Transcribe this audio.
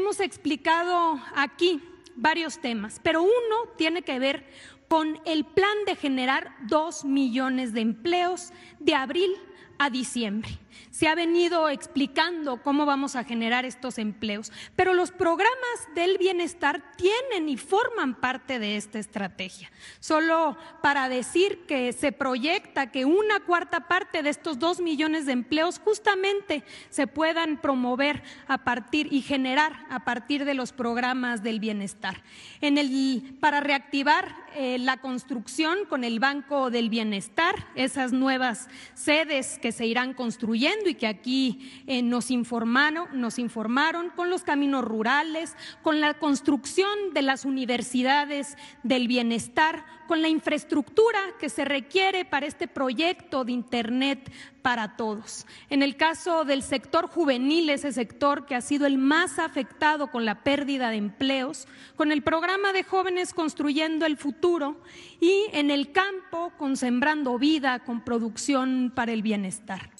hemos explicado aquí varios temas, pero uno tiene que ver con el plan de generar dos millones de empleos de abril a diciembre. Se ha venido explicando cómo vamos a generar estos empleos, pero los programas del bienestar tienen y forman parte de esta estrategia. Solo para decir que se proyecta que una cuarta parte de estos dos millones de empleos justamente se puedan promover a partir y generar a partir de los programas del bienestar. En el, para reactivar eh, la construcción con el Banco del Bienestar, esas nuevas sedes que se irán construyendo y que aquí eh, nos, informaron, nos informaron, con los caminos rurales, con la construcción de las universidades del bienestar, con la infraestructura que se requiere para este proyecto de Internet para todos. En el caso del sector juvenil, ese sector que ha sido el más afectado con la pérdida de empleos, con el programa de jóvenes construyendo el futuro y en el campo con Sembrando Vida, con producción para el bienestar.